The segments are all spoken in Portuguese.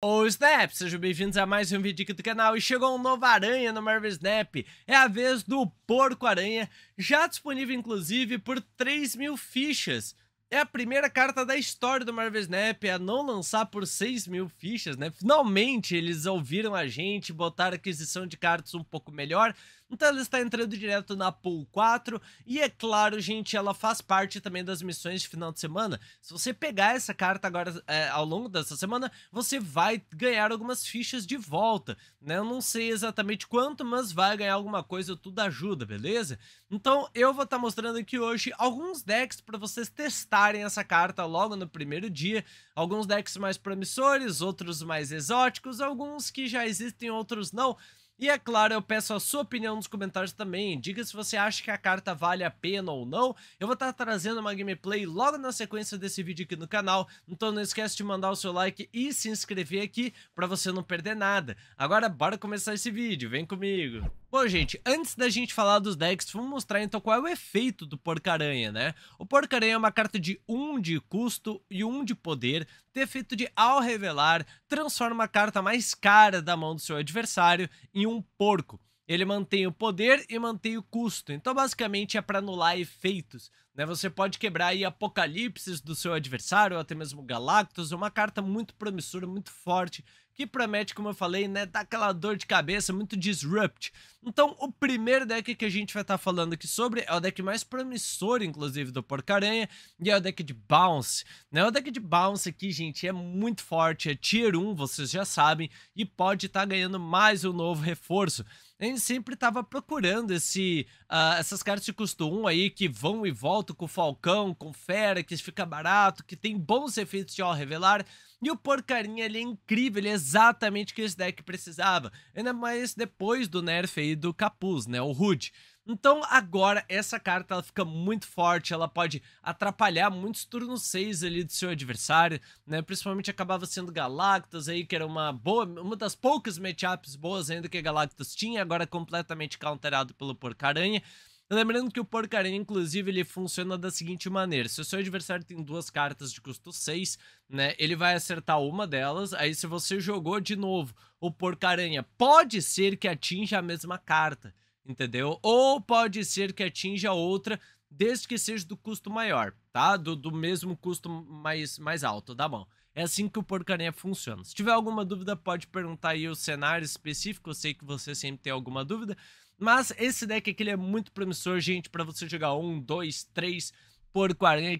Ô Snap, sejam bem-vindos a mais um vídeo aqui do canal e chegou um novo aranha no Marvel Snap, é a vez do Porco Aranha, já disponível inclusive por 3 mil fichas, é a primeira carta da história do Marvel Snap a não lançar por 6 mil fichas, né? Finalmente eles ouviram a gente, botaram aquisição de cartas um pouco melhor. Então ela está entrando direto na Pool 4. E é claro, gente, ela faz parte também das missões de final de semana. Se você pegar essa carta agora é, ao longo dessa semana, você vai ganhar algumas fichas de volta. Né? Eu não sei exatamente quanto, mas vai ganhar alguma coisa, tudo ajuda, beleza? Então eu vou estar tá mostrando aqui hoje alguns decks para vocês testarem enfrentarem essa carta logo no primeiro dia. Alguns decks mais promissores, outros mais exóticos, alguns que já existem, outros não. E é claro, eu peço a sua opinião nos comentários também. Diga se você acha que a carta vale a pena ou não. Eu vou estar trazendo uma gameplay logo na sequência desse vídeo aqui no canal. Então não esquece de mandar o seu like e se inscrever aqui para você não perder nada. Agora bora começar esse vídeo, vem comigo! Bom, gente, antes da gente falar dos decks, vamos mostrar então qual é o efeito do Porcaranha, né? O Porcaranha é uma carta de 1 um de custo e 1 um de poder, tem efeito de, ao revelar, transforma a carta mais cara da mão do seu adversário em um porco. Ele mantém o poder e mantém o custo, então basicamente é para anular efeitos. Né? Você pode quebrar aí apocalipses do seu adversário, ou até mesmo Galactus, uma carta muito promissora, muito forte, que promete, como eu falei, né, dar aquela dor de cabeça, muito disrupt. Então, o primeiro deck que a gente vai estar tá falando aqui sobre é o deck mais promissor, inclusive, do Porcaranha, e é o deck de Bounce. Né? O deck de Bounce aqui, gente, é muito forte, é Tier 1, vocês já sabem, e pode estar tá ganhando mais um novo reforço. A gente sempre tava procurando esse, uh, essas cartas de custo 1 aí que vão e voltam com o Falcão, com Fera, que fica barato, que tem bons efeitos de ao revelar. E o porcarinha ele é incrível, ele é exatamente o que esse deck precisava. Ainda mais depois do nerf aí do Capuz, né? O Hood. Então agora essa carta ela fica muito forte, ela pode atrapalhar muitos turnos 6 ali do seu adversário, né? Principalmente acabava sendo Galactus aí, que era uma boa, uma das poucas matchups boas ainda que Galactus tinha, agora é completamente counterado pelo Porcaranha. Lembrando que o Porcaranha, inclusive, ele funciona da seguinte maneira: se o seu adversário tem duas cartas de custo 6, né, ele vai acertar uma delas, aí se você jogou de novo o Porcaranha, pode ser que atinja a mesma carta entendeu? Ou pode ser que atinja outra, desde que seja do custo maior, tá? Do, do mesmo custo mais, mais alto, tá bom? É assim que o porcaria funciona. Se tiver alguma dúvida, pode perguntar aí o cenário específico. Eu sei que você sempre tem alguma dúvida. Mas esse deck aqui é muito promissor, gente, para você jogar um, dois, três por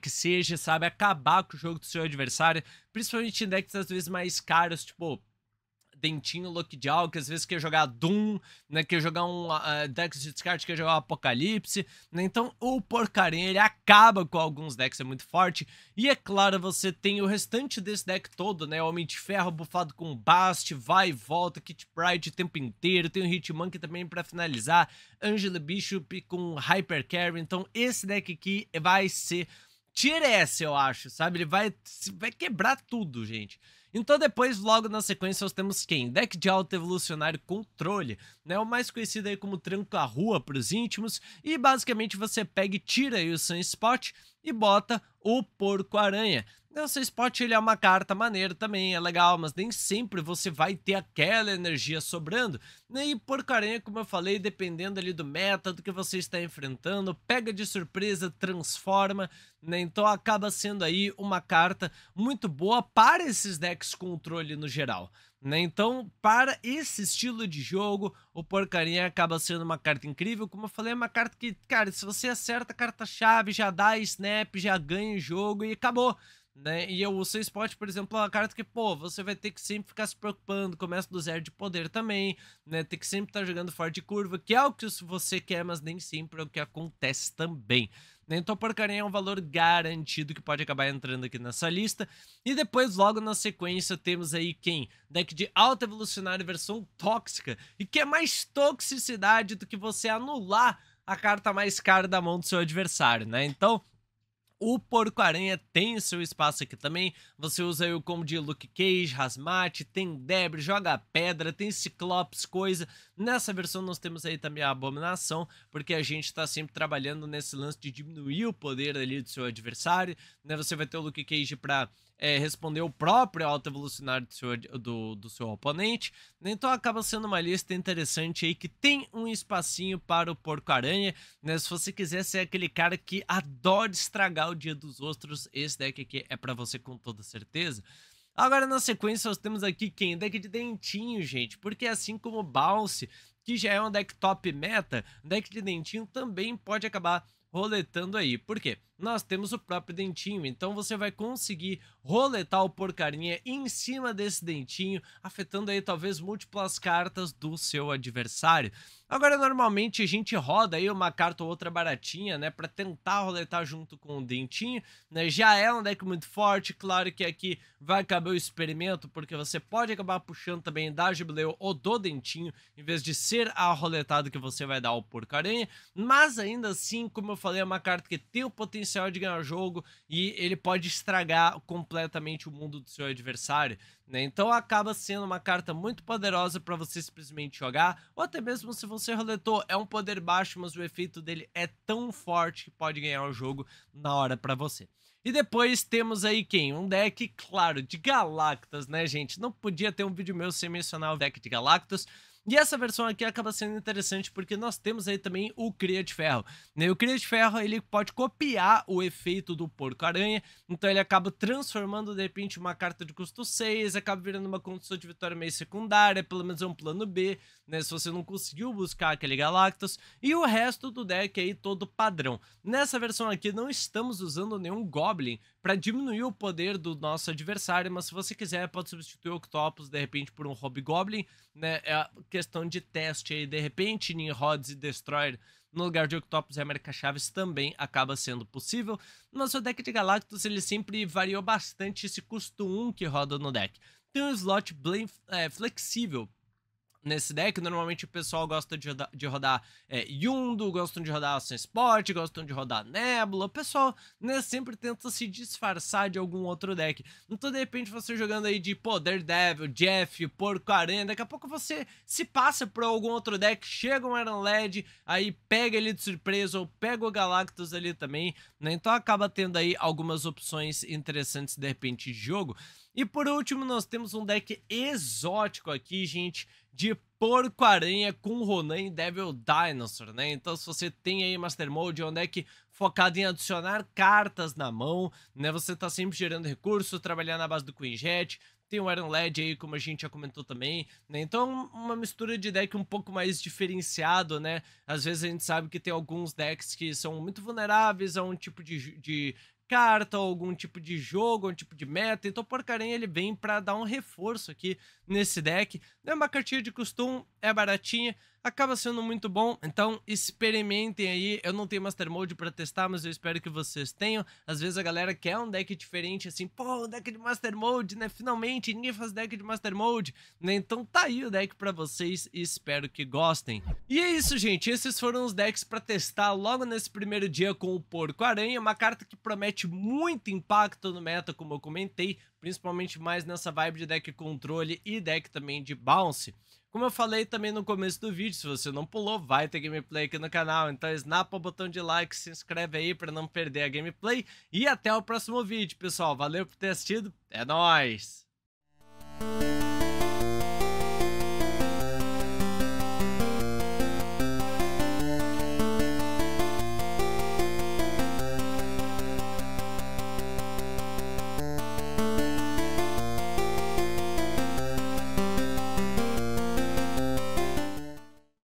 que seja, sabe? Acabar com o jogo do seu adversário. Principalmente em decks às vezes mais caros, tipo Dentinho, Lockjaw, Jaw, que às vezes quer jogar Doom, né? Quer jogar um uh, ah, ah, decks de descarte, quer jogar um Apocalipse, né? Então o porcarinha ele acaba com alguns decks, é muito forte. E é claro, você tem o restante desse deck todo, né? Homem de Ferro bufado com Bast, vai e volta, Kit Pride o tempo inteiro, tem o Hitmonkey também para finalizar, Angela Bishop com Hyper Carry. Então esse deck aqui vai ser Tira essa, eu acho, sabe? Ele vai, vai quebrar tudo, gente. Então depois, logo na sequência, nós temos quem? Deck de alto evolucionário controle, né? O mais conhecido aí como tranca-rua para os íntimos. E basicamente você pega e tira aí o Sunspot e bota o porco-aranha. Então seu spot ele é uma carta maneira também, é legal, mas nem sempre você vai ter aquela energia sobrando. Né? E carinha como eu falei, dependendo ali do meta, do que você está enfrentando, pega de surpresa, transforma, né? Então acaba sendo aí uma carta muito boa para esses decks controle no geral. Né? Então, para esse estilo de jogo, o porcaria acaba sendo uma carta incrível. Como eu falei, é uma carta que, cara, se você acerta a carta-chave, já dá snap, já ganha o jogo e acabou. Né? E eu uso o spot, por exemplo, a carta que, pô, você vai ter que sempre ficar se preocupando, começa do zero de poder também, né? Tem que sempre estar tá jogando fora de curva, que é o que você quer, mas nem sempre é o que acontece também. Né? Então, porcaria é um valor garantido que pode acabar entrando aqui nessa lista. E depois, logo na sequência, temos aí quem? Deck de alta evolucionária versão tóxica. E que é mais toxicidade do que você anular a carta mais cara da mão do seu adversário, né? Então, o Porco-Aranha tem seu espaço aqui também. Você usa aí o combo de Luke Cage, Hazmat, tem Debre, joga pedra, tem Ciclopes, coisa. Nessa versão nós temos aí também a Abominação, porque a gente está sempre trabalhando nesse lance de diminuir o poder ali do seu adversário. Né? Você vai ter o Luke Cage para é, responder o próprio auto evolucionário do seu, do, do seu oponente. Então acaba sendo uma lista interessante aí que tem um espacinho para o Porco-Aranha. Né? Se você quiser ser aquele cara que adora estragar o dia dos outros, esse deck aqui é para você com toda certeza. Agora, na sequência, nós temos aqui quem? Deck de Dentinho, gente. Porque assim como o Bounce, que já é um deck top meta, um deck de Dentinho também pode acabar roletando aí. Por quê? nós temos o próprio dentinho. Então você vai conseguir roletar o porcarinha em cima desse dentinho, afetando aí talvez múltiplas cartas do seu adversário. Agora, normalmente a gente roda aí uma carta ou outra baratinha, né, para tentar roletar junto com o dentinho, né? Já é um deck muito forte, claro que aqui vai caber o experimento, porque você pode acabar puxando também da Jubileu ou do dentinho, em vez de ser a roletada que você vai dar ao porcarinha, mas ainda assim, como eu falei, é uma carta que tem o potencial potencial de ganhar o jogo e ele pode estragar completamente o mundo do seu adversário. Né? Então acaba sendo uma carta muito poderosa para você simplesmente jogar, ou até mesmo se você é roletou, é um poder baixo, mas o efeito dele é tão forte que pode ganhar o jogo na hora para você. E depois temos aí quem? Um deck, claro, de Galactas, né, gente? Não podia ter um vídeo meu sem mencionar o deck de Galactas. E essa versão aqui acaba sendo interessante porque nós temos aí também o Cria de Ferro. Né? O Cria de Ferro ele pode copiar o efeito do Porco-Aranha, então ele acaba transformando de repente uma carta de custo 6, acaba virando uma condição de vitória meio secundária, pelo menos é um plano B, né? Se você não conseguiu buscar aquele Galactus, e o resto do deck aí todo padrão. Nessa versão aqui não estamos usando nenhum Goblin, para diminuir o poder do nosso adversário, mas se você quiser, pode substituir o Octopus, de repente, por um Hobgoblin, né? É questão de teste aí, de repente, Nimrods e Destroyer no lugar de Octopus e América Chaves também acaba sendo possível. Nosso deck de Galactus, ele sempre variou bastante esse custo 1 que roda no deck. Tem um slot bem é, flexível nesse deck. Normalmente o pessoal gosta de rodar, de rodar é, gostam de rodar Ação Sport, gostam de rodar Nebula. O pessoal né, sempre tenta se disfarçar de algum outro deck. Então, de repente, você jogando aí de pô, Daredevil, Jeff, Porco Arena, daqui a pouco você se passa por algum outro deck, chega um Iron Led, aí pega ele de surpresa ou pega o Galactus ali também, né? Então acaba tendo aí algumas opções interessantes de repente de jogo. E por último, nós temos um deck exótico aqui, gente, de porco-aranha com Ronan Devil Dinosaur, né? Então, se você tem aí Master Mode, onde é que focado em adicionar cartas na mão, né? Você tá sempre gerando recurso trabalhando na base do Queen Jet, tem o Iron Led aí, como a gente já comentou também, né? Então, uma mistura de deck um pouco mais diferenciado, né? Às vezes a gente sabe que tem alguns decks que são muito vulneráveis a um tipo de, de carta, ou algum tipo de jogo, algum tipo de meta. Então, porcaria, ele vem para dar um reforço aqui nesse deck. É uma cartinha de costume, é baratinha acaba sendo muito bom. Então, experimentem aí. Eu não tenho Master Mode para testar, mas eu espero que vocês tenham. Às vezes a galera quer um deck diferente, assim, pô, um deck de Master Mode, né? Finalmente, ninguém faz deck de Master Mode, né? Então tá aí o deck para vocês e espero que gostem. E é isso, gente. Esses foram os decks para testar logo nesse primeiro dia com o Porco Aranha, uma carta que promete muito impacto no meta, como eu comentei, principalmente mais nessa vibe de deck controle e deck também de bounce. Como eu falei também no começo do vídeo, se você não pulou, vai ter gameplay aqui no canal. Então snapa o botão de like, se inscreve aí para não perder a gameplay. E até o próximo vídeo, pessoal. Valeu por ter assistido. É nóis!